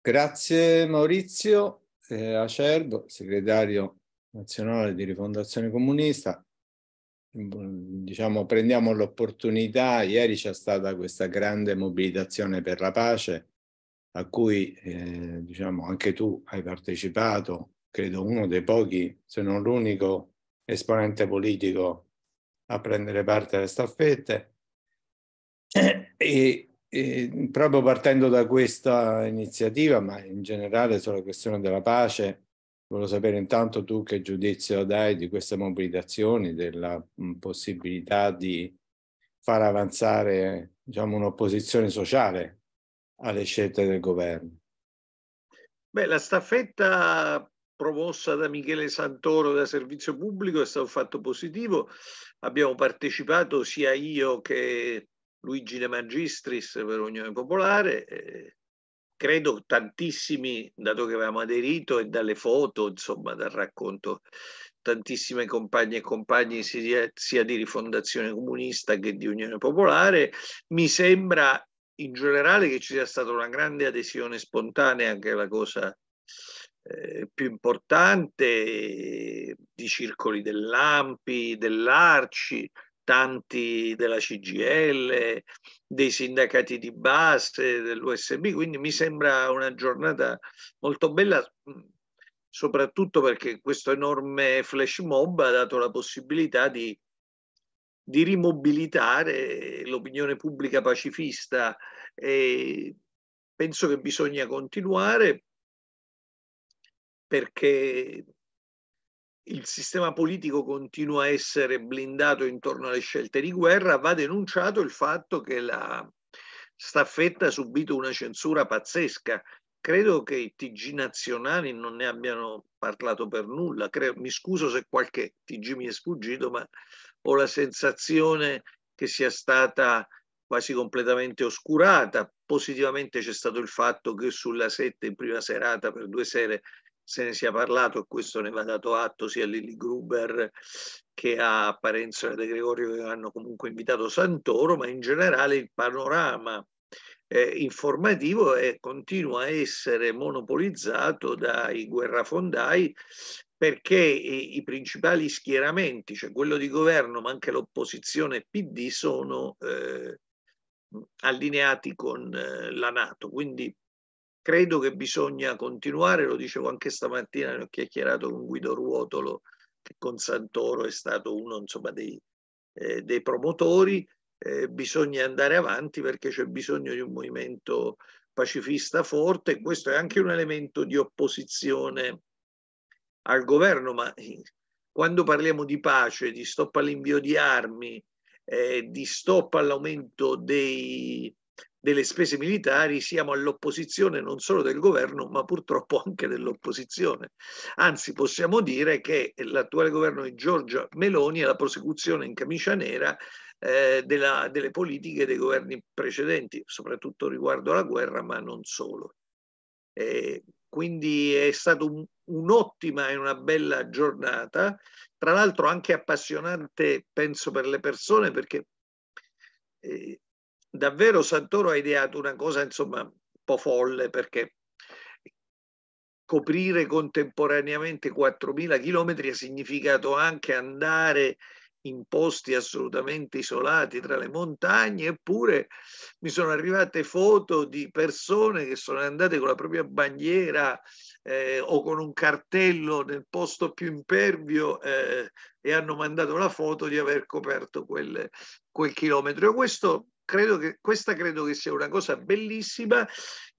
Grazie Maurizio eh, Acerbo, segretario nazionale di Rifondazione Comunista. Diciamo, prendiamo l'opportunità, ieri c'è stata questa grande mobilitazione per la pace a cui eh, diciamo, anche tu hai partecipato, credo uno dei pochi, se non l'unico esponente politico a prendere parte alle staffette. E e proprio partendo da questa iniziativa, ma in generale sulla questione della pace, volevo sapere intanto tu che giudizio dai di queste mobilitazioni, della possibilità di far avanzare diciamo, un'opposizione sociale alle scelte del governo. Beh, la staffetta promossa da Michele Santoro da Servizio Pubblico è stato un fatto positivo. Abbiamo partecipato sia io che Luigi De Magistris per Unione Popolare, eh, credo tantissimi, dato che avevamo aderito e dalle foto, insomma dal racconto, tantissime compagne e compagni sia, sia di Rifondazione Comunista che di Unione Popolare, mi sembra in generale che ci sia stata una grande adesione spontanea, che è la cosa eh, più importante, di circoli dell'Ampi, dell'Arci, rappresentanti della CGL, dei sindacati di base, dell'USB, quindi mi sembra una giornata molto bella, mm, soprattutto perché questo enorme flash mob ha dato la possibilità di, di rimobilitare l'opinione pubblica pacifista e penso che bisogna continuare perché il sistema politico continua a essere blindato intorno alle scelte di guerra, va denunciato il fatto che la staffetta ha subito una censura pazzesca. Credo che i TG nazionali non ne abbiano parlato per nulla. Credo, mi scuso se qualche TG mi è sfuggito, ma ho la sensazione che sia stata quasi completamente oscurata. Positivamente c'è stato il fatto che sulla 7 in prima serata per due sere se ne sia parlato e questo ne va dato atto sia a Lili Gruber che a Parenzo Parenzola De Gregorio che hanno comunque invitato Santoro, ma in generale il panorama eh, informativo è, continua a essere monopolizzato dai guerrafondai perché i, i, principali schieramenti, cioè quello di governo ma anche l'opposizione PD, sono eh, allineati con eh, la Nato. Quindi credo che bisogna continuare, lo dicevo anche stamattina, ne ho chiacchierato con Guido Ruotolo, che con Santoro è stato uno insomma, dei, eh, dei promotori, eh, bisogna andare avanti perché c'è bisogno di un movimento pacifista forte questo è anche un elemento di opposizione al governo, ma eh, quando parliamo di pace, di stop all'invio di armi, eh, di stop all'aumento dei, delle spese militari siamo all'opposizione non solo del governo, ma purtroppo anche dell'opposizione. Anzi, possiamo dire che l'attuale governo di Giorgia Meloni è la prosecuzione in camicia nera eh, della, delle politiche dei governi precedenti, soprattutto riguardo alla guerra, ma non solo. Eh, quindi è stata un, un'ottima e una bella giornata, tra l'altro anche appassionante, penso, per le persone, perché eh, davvero Santoro ha ideato una cosa insomma un po' folle perché coprire contemporaneamente 4.000 chilometri ha significato anche andare in posti assolutamente isolati tra le montagne, eppure mi sono arrivate foto di persone che sono andate con la propria bandiera eh, o con un cartello nel posto più impervio eh, e hanno mandato la foto di aver coperto quel, quel chilometro. Questo credo che, questa credo che sia una cosa bellissima.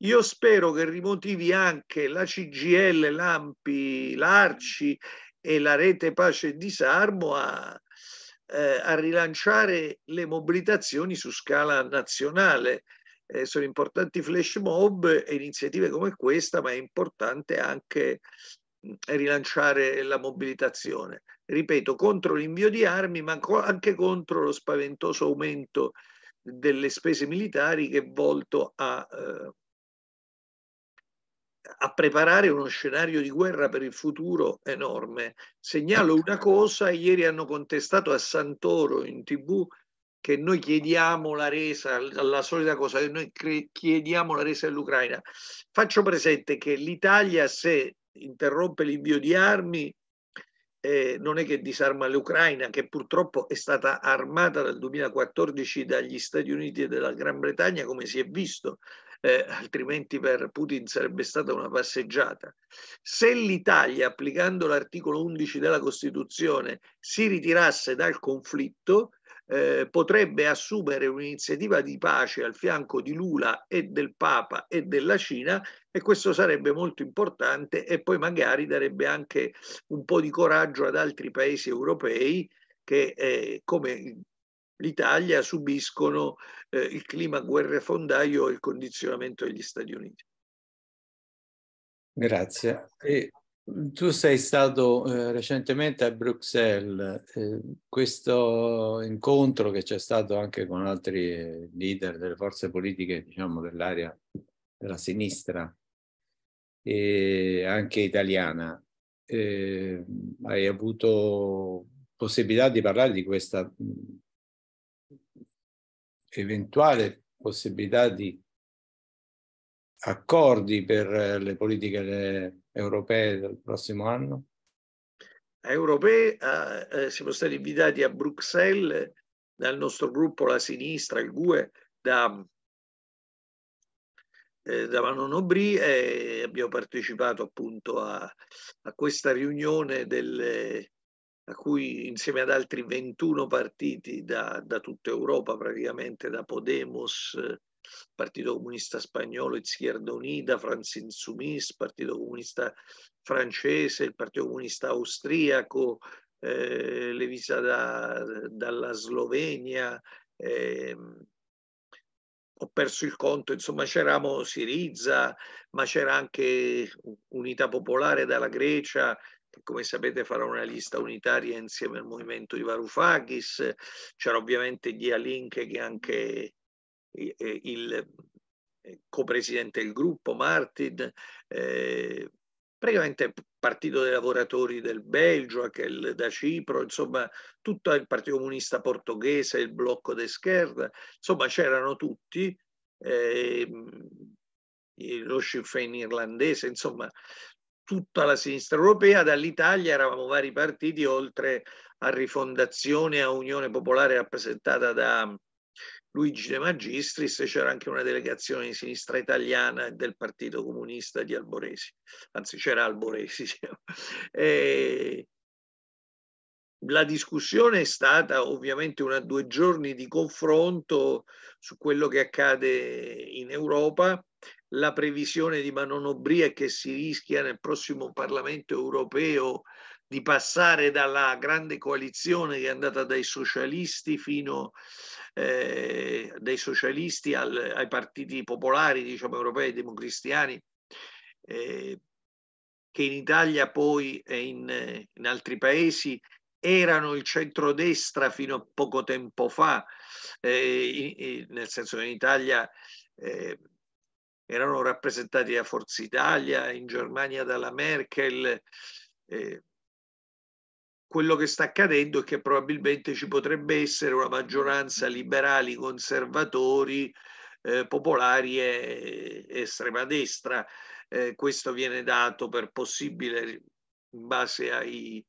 Io spero che rimotivi anche la CGL, l'AMPI, l'ARCI e la rete Pace e Disarmo a, eh, a rilanciare le mobilitazioni su scala nazionale. Eh, sono importanti flash mob e iniziative come questa, ma è importante anche rilanciare la mobilitazione. Ripeto, contro l'invio di armi, ma anche contro lo spaventoso aumento delle spese militari che è volto a, eh, a preparare uno scenario di guerra per il futuro enorme. Segnalo una cosa, ieri hanno contestato a Santoro in tv che noi chiediamo la resa, la solita cosa che noi chiediamo la resa dell'Ucraina. Faccio presente che l'Italia se interrompe l'invio di armi eh, non è che disarma l'Ucraina, che purtroppo è stata armata dal 2014 dagli Stati Uniti e dalla Gran Bretagna, come si è visto, eh, altrimenti per Putin sarebbe stata una passeggiata. Se l'Italia, applicando l'articolo 11 della Costituzione, si ritirasse dal conflitto, eh, potrebbe assumere un'iniziativa di pace al fianco di Lula e del Papa e della Cina e questo sarebbe molto importante e poi magari darebbe anche un po' di coraggio ad altri paesi europei che eh, come l'Italia subiscono eh, il clima fondaio e il condizionamento degli Stati Uniti. Grazie. E tu sei stato eh, recentemente a Bruxelles, eh, questo incontro che c'è stato anche con altri eh, leader delle forze politiche, diciamo, dell'area della sinistra e anche italiana, eh, hai avuto possibilità di parlare di questa mm, eventuale possibilità di accordi per eh, le politiche eh, europee del prossimo anno? Eh, europee eh, siamo stati invitati a Bruxelles dal nostro gruppo La Sinistra, il GUE, da, eh, da Manon Aubry e abbiamo partecipato appunto a, a questa riunione delle, a cui insieme ad altri 21 partiti da, da tutta Europa, praticamente da Podemos Partito Comunista Spagnolo, Izquierda Unida, France Insoumise, Partito Comunista Francese, il Partito Comunista Austriaco, eh, Levisa da, dalla Slovenia, eh, ho perso il conto, insomma c'eravamo Siriza, ma c'era anche Unità Popolare dalla Grecia, che come sapete farà una lista unitaria insieme al movimento di Varoufakis, c'era ovviamente Dia Link che anche il eh, co-presidente del gruppo Martin, eh, praticamente Partito dei Lavoratori del Belgio, Achel da Cipro, insomma tutto il Partito Comunista Portoghese, il blocco di scherda, insomma c'erano tutti, eh, lo Sinn Féin irlandese, insomma tutta la sinistra europea, dall'Italia eravamo vari partiti oltre a Rifondazione, a Unione Popolare rappresentata da, Luigi De Magistris, c'era anche una delegazione di sinistra italiana del Partito Comunista di Alboresi, anzi c'era Alboresi. e la discussione è stata ovviamente una due giorni di confronto su quello che accade in Europa, la previsione di Manon Manonobria è che si rischia nel prossimo Parlamento europeo di passare dalla grande coalizione che è andata dai socialisti fino a eh, dai socialisti al, ai partiti popolari, diciamo, europei, democristiani, eh, che in Italia poi e in, in altri paesi erano il centrodestra fino a poco tempo fa, eh, in, in, nel senso che in Italia eh, erano rappresentati da Forza Italia, in Germania dalla Merkel, eh, quello che sta accadendo è che probabilmente ci potrebbe essere una maggioranza liberali, conservatori, eh, popolari e, estrema destra. Eh, questo viene dato per possibile in base ai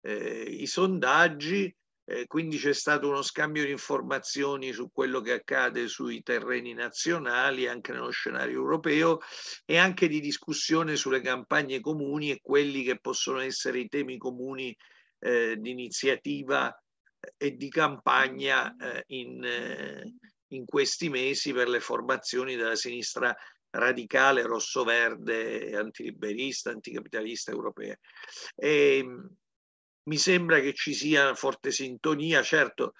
eh, sondaggi, eh, quindi c'è stato uno scambio di informazioni su quello che accade sui terreni nazionali, anche nello scenario europeo, e anche di discussione sulle campagne comuni e quelli che possono essere i temi comuni eh, di iniziativa eh, e di campagna eh, in, eh, in, questi mesi per le formazioni della sinistra radicale, rosso-verde, antiliberista, anticapitalista europea. E, ehm, mi sembra che ci sia forte sintonia, certo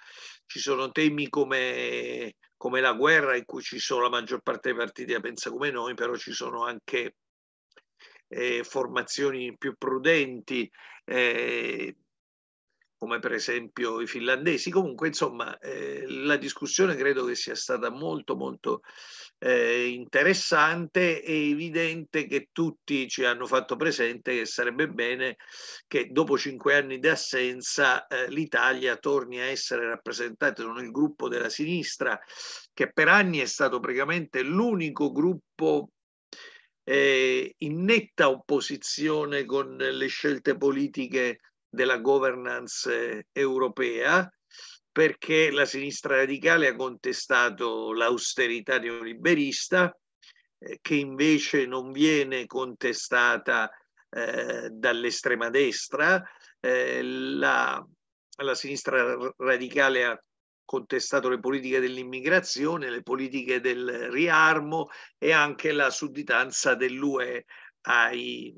ci sono temi come, come la guerra in cui ci sono la maggior parte dei partiti la pensa come noi, però ci sono anche eh, formazioni più prudenti. Eh, come per esempio i finlandesi. Comunque, insomma, eh, la discussione credo che sia stata molto, molto eh, interessante. È evidente che tutti ci hanno fatto presente che sarebbe bene che dopo cinque anni di assenza eh, l'Italia torni a essere rappresentata nel gruppo della sinistra, che per anni è stato praticamente l'unico gruppo eh, in netta opposizione con le scelte politiche della governance eh, europea perché la sinistra radicale ha contestato l'austerità neoliberista eh, che invece non viene contestata eh, dall'estrema destra. Eh, la, la sinistra radicale ha contestato le politiche dell'immigrazione, le politiche del riarmo e anche la sudditanza dell'UE ai,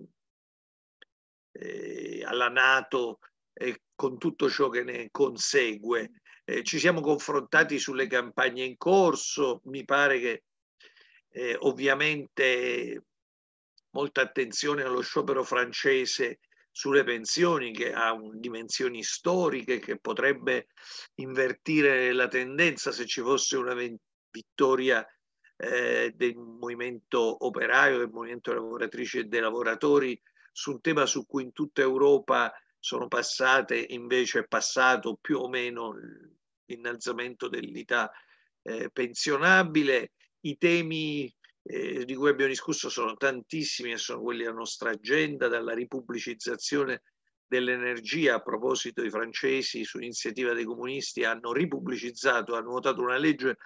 eh, alla Nato e con tutto ciò che ne consegue. Eh, ci siamo confrontati sulle campagne in corso, mi pare che eh, ovviamente molta attenzione allo sciopero francese sulle pensioni che ha dimensioni storiche che potrebbe invertire la tendenza se ci fosse una vittoria eh, del movimento operaio, del movimento lavoratrici e dei lavoratori su un tema su cui in tutta Europa sono passate, invece è passato più o meno l'innalzamento dell'età eh, pensionabile. I temi eh, di cui abbiamo discusso sono tantissimi e sono quelli della nostra agenda, dalla ripubblicizzazione dell'energia, a proposito i francesi su iniziativa dei comunisti hanno ripubblicizzato, hanno votato una legge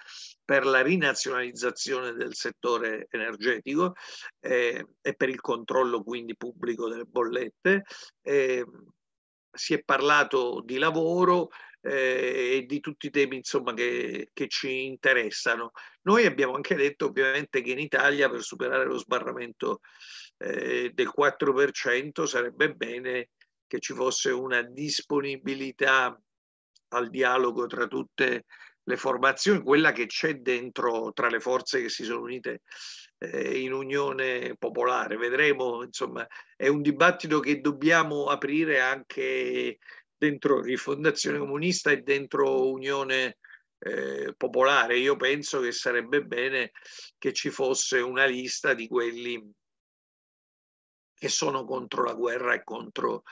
per la rinazionalizzazione del settore energetico eh, e per il controllo quindi pubblico delle bollette. Eh, si è parlato di lavoro eh, e di tutti i temi insomma, che, che, ci interessano. Noi abbiamo anche detto ovviamente che in Italia per superare lo sbarramento eh, del 4% sarebbe bene che ci fosse una disponibilità al dialogo tra tutte le formazioni, quella che c'è dentro tra le forze che si sono unite eh, in unione popolare. Vedremo, insomma, è un dibattito che dobbiamo aprire anche dentro Rifondazione Comunista e dentro Unione eh, Popolare. Io penso che sarebbe bene che ci fosse una lista di quelli che sono contro la guerra e contro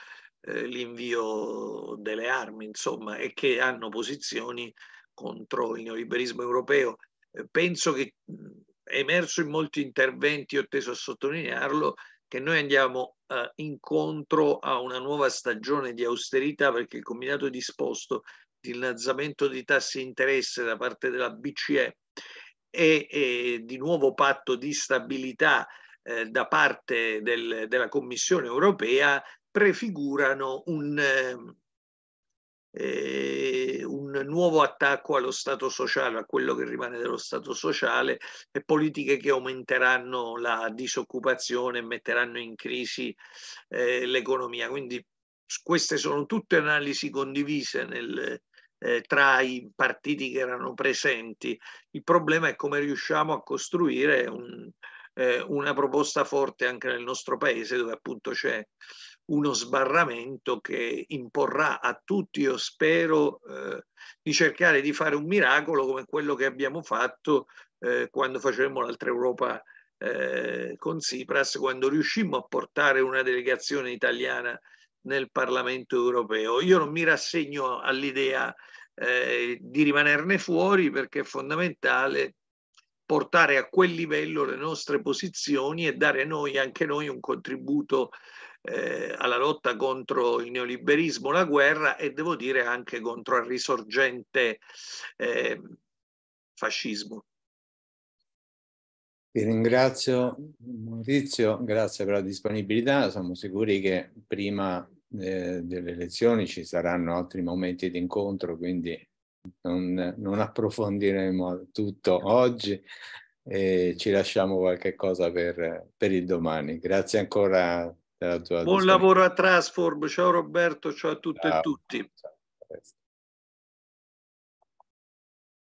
eh, l'invio delle armi, insomma, e che hanno posizioni contro il neoliberismo europeo. Eh, penso che è emerso in molti interventi, ho teso a sottolinearlo, che noi andiamo eh, incontro a una nuova stagione di austerità perché il combinato disposto di innalzamento di tassi di interesse da parte della BCE e, e di nuovo patto di stabilità eh, da parte del, della Commissione europea prefigurano un, eh, eh, un nuovo attacco allo Stato sociale, a quello che rimane dello Stato sociale e politiche che aumenteranno la disoccupazione e metteranno in crisi eh, l'economia. Quindi queste sono tutte analisi condivise nel, eh, tra i partiti che erano presenti. Il problema è come riusciamo a costruire un, eh, una proposta forte anche nel nostro paese dove appunto c'è uno sbarramento che imporrà a tutti, io spero, eh, di cercare di fare un miracolo come quello che abbiamo fatto eh, quando facevamo l'altra Europa eh, con Tsipras, quando riuscimmo a portare una delegazione italiana nel Parlamento europeo. Io non mi rassegno all'idea eh, di rimanerne fuori perché è fondamentale portare a quel livello le nostre posizioni e dare noi, anche noi, un contributo eh, alla lotta contro il neoliberismo, la guerra e devo dire anche contro il risorgente eh, fascismo. Vi ringrazio Maurizio, grazie per la disponibilità, siamo sicuri che prima eh, delle elezioni ci saranno altri momenti di incontro, quindi non, non approfondiremo tutto oggi, e ci lasciamo qualche cosa per, per il domani. Grazie ancora Certo, Buon lavoro a Transform, ciao Roberto, ciao a tutte ciao. e tutti. Ciao.